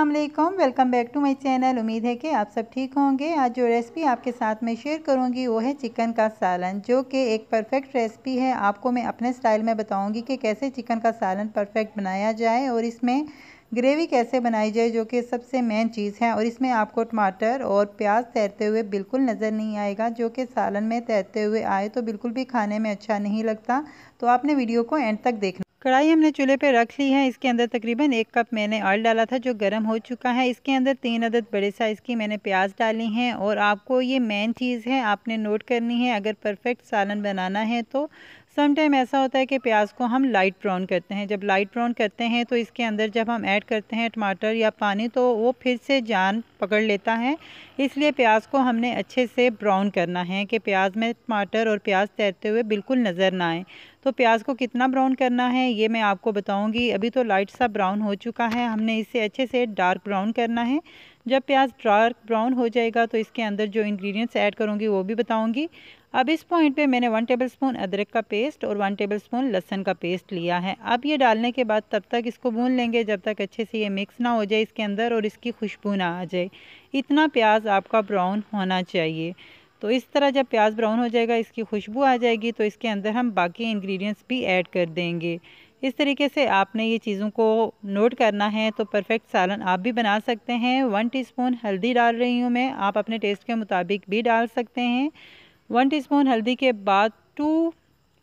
Aslam welcome back to my channel उम्मीद है कि आप सब ठीक होंगे आज जो रेसिपी आपके साथ में शेयर करूंगी वो है चिकन का सालन जो कि एक परफेक्ट रेसिपी है आपको मैं अपने स्टाइल में बताऊंगी कि कैसे चिकन का सालन परफेक्ट बनाया जाए और इसमें ग्रेवी कैसे बनाई जाए जो कि सबसे मेन चीज़ है और इसमें आपको टमाटर और प्याज तैरते हुए बिल्कुल नज़र नहीं आएगा जो कि सालन में तैरते हुए आए तो बिल्कुल भी खाने में अच्छा नहीं लगता तो आपने वीडियो को एंड तक देखना कढ़ाई हमने चूल्हे पे रख ली है इसके अंदर तकरीबन एक कप मैंने ऑयल डाला था जो गर्म हो चुका है इसके अंदर तीन अदद बड़े साइज़ की मैंने प्याज डाली हैं और आपको ये मेन चीज़ है आपने नोट करनी है अगर परफेक्ट सालन बनाना है तो समटाइम ऐसा होता है कि प्याज को हम लाइट ब्राउन करते हैं जब लाइट ब्राउन करते हैं तो इसके अंदर जब हम ऐड करते हैं टमाटर या पानी तो वो फिर से जान पकड़ लेता है इसलिए प्याज को हमने अच्छे से ब्राउन करना है कि प्याज में टमाटर और प्याज तैरते हुए बिल्कुल नज़र ना आए तो प्याज को कितना ब्राउन करना है ये मैं आपको बताऊंगी अभी तो लाइट सा ब्राउन हो चुका है हमने इसे अच्छे से डार्क ब्राउन करना है जब प्याज डार्क ब्राउन हो जाएगा तो इसके अंदर जो इन्ग्रीडियंट्स ऐड करूँगी वो भी बताऊँगी अब इस पॉइंट पे मैंने वन टेबलस्पून अदरक का पेस्ट और वन टेबलस्पून लहसन का पेस्ट लिया है अब ये डालने के बाद तब तक इसको भून लेंगे जब तक अच्छे से ये मिक्स ना हो जाए इसके अंदर और इसकी खुशबू ना आ जाए इतना प्याज आपका ब्राउन होना चाहिए तो इस तरह जब प्याज ब्राउन हो जाएगा इसकी खुशबू आ जाएगी तो इसके अंदर हम बाकी इंग्रेडिएंट्स भी ऐड कर देंगे इस तरीके से आपने ये चीज़ों को नोट करना है तो परफेक्ट सालन आप भी बना सकते हैं वन टीस्पून हल्दी डाल रही हूँ मैं आप अपने टेस्ट के मुताबिक भी डाल सकते हैं वन टीस्पून हल्दी के बाद टू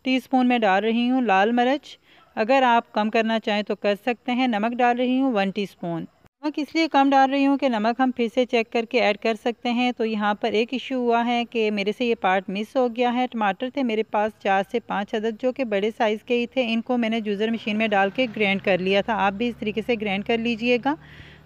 टीस्पून मैं डाल रही हूँ लाल मिर्च अगर आप कम करना चाहें तो कर सकते हैं नमक डाल रही हूँ वन टीस्पून नमक हाँ, इसलिए कम डाल रही हूँ कि नमक हम फिर से चेक करके ऐड कर सकते हैं तो यहाँ पर एक इशू हुआ है कि मेरे से ये पार्ट मिस हो गया है टमाटर थे मेरे पास चार से पाँच अदद जो कि बड़े साइज़ के ही थे इनको मैंने जूज़र मशीन में डाल के ग्रैंड कर लिया था आप भी इस तरीके से ग्रैंड कर लीजिएगा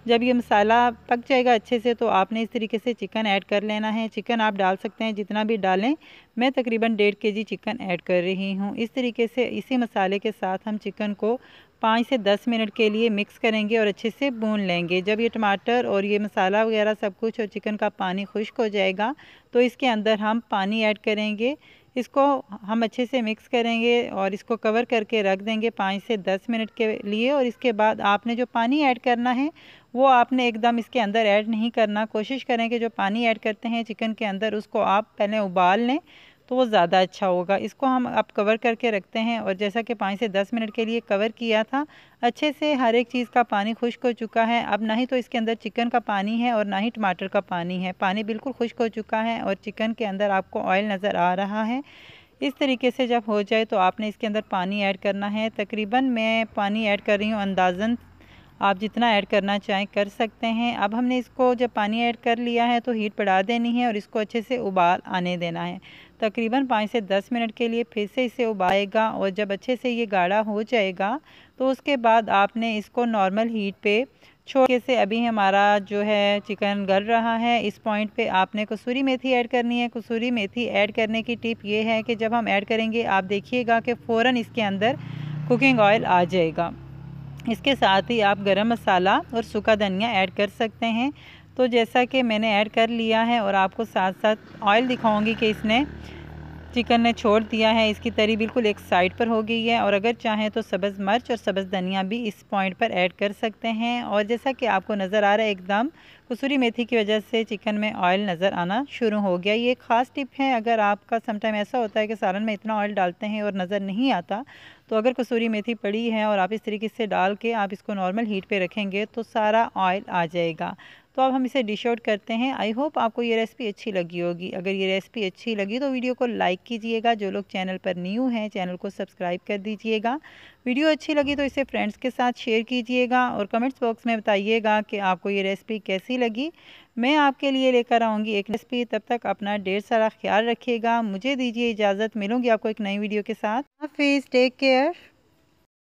जब ये मसाला पक जाएगा अच्छे से तो आपने इस तरीके से चिकन ऐड कर लेना है चिकन आप डाल सकते हैं जितना भी डालें मैं तकरीबन डेढ़ के जी चिकन ऐड कर रही हूँ इस तरीके से इसी मसाले के साथ हम चिकन को पाँच से दस मिनट के लिए मिक्स करेंगे और अच्छे से भून लेंगे जब ये टमाटर और ये मसाला वगैरह सब कुछ और चिकन का पानी खुश्क हो जाएगा तो इसके अंदर हम पानी ऐड करेंगे इसको हम अच्छे से मिक्स करेंगे और इसको कवर करके रख देंगे पाँच से दस मिनट के लिए और इसके बाद आपने जो पानी ऐड करना है वो आपने एकदम इसके अंदर ऐड नहीं करना कोशिश करें कि जो पानी ऐड करते हैं चिकन के अंदर उसको आप पहले उबाल लें तो वो ज़्यादा अच्छा होगा इसको हम अब कवर करके रखते हैं और जैसा कि पाँच से दस मिनट के लिए कवर किया था अच्छे से हर एक चीज़ का पानी खुश्क हो चुका है अब ना ही तो इसके अंदर चिकन का पानी है और ना ही टमाटर का पानी है पानी बिल्कुल खुश्क हो चुका है और चिकन के अंदर आपको ऑयल नज़र आ रहा है इस तरीके से जब हो जाए तो आपने इसके अंदर पानी ऐड करना है तकरीबन मैं पानी ऐड कर रही हूँ अंदाजन आप जितना ऐड करना चाहें कर सकते हैं अब हमने इसको जब पानी ऐड कर लिया है तो हीट बढ़ा देनी है और इसको अच्छे से उबाल आने देना है तकरीबन पाँच से दस मिनट के लिए फिर से इसे उबाएगा और जब अच्छे से ये गाढ़ा हो जाएगा तो उसके बाद आपने इसको नॉर्मल हीट पे छोड़ से अभी हमारा जो है चिकन गल रहा है इस पॉइंट पे आपने कसूरी मेथी ऐड करनी है कसूरी मेथी ऐड करने की टिप ये है कि जब हम ऐड करेंगे आप देखिएगा कि फ़ौर इसके अंदर कुकिंग ऑयल आ जाएगा इसके साथ ही आप गरम मसाला और सूखा धनिया ऐड कर सकते हैं तो जैसा कि मैंने ऐड कर लिया है और आपको साथ साथ ऑयल दिखाऊंगी कि इसने चिकन ने छोड़ दिया है इसकी तरी बिल्कुल एक साइड पर हो गई है और अगर चाहें तो सब्ज़ मर्च और सब्ज़ धनिया भी इस पॉइंट पर ऐड कर सकते हैं और जैसा कि आपको नज़र आ रहा है एकदम कसूरी मेथी की वजह से चिकन में ऑयल नज़र आना शुरू हो गया ये ख़ास टिप है अगर आपका समटाइम ऐसा होता है कि सालन में इतना ऑयल डालते हैं और नज़र नहीं आता तो अगर कसूरी मेथी पड़ी है और आप इस तरीके से डाल के आप इसको नॉर्मल हीट पर रखेंगे तो सारा ऑयल आ जाएगा तो अब हम इसे डिश आउट करते हैं आई होप आपको ये रेसिपी अच्छी लगी होगी अगर ये रेसिपी अच्छी लगी तो वीडियो को लाइक कीजिएगा जो लोग चैनल पर न्यू हैं चैनल को सब्सक्राइब कर दीजिएगा वीडियो अच्छी लगी तो इसे फ्रेंड्स के साथ शेयर कीजिएगा और कमेंट्स बॉक्स में बताइएगा कि आपको ये रेसिपी कैसी लगी मैं आपके लिए लेकर आऊँगी एक रेसिपी तब तक अपना ढेर सारा ख्याल रखिएगा मुझे दीजिए इजाज़त मिलूँगी आपको एक नई वीडियो के साथ हाफिज़ टेक केयर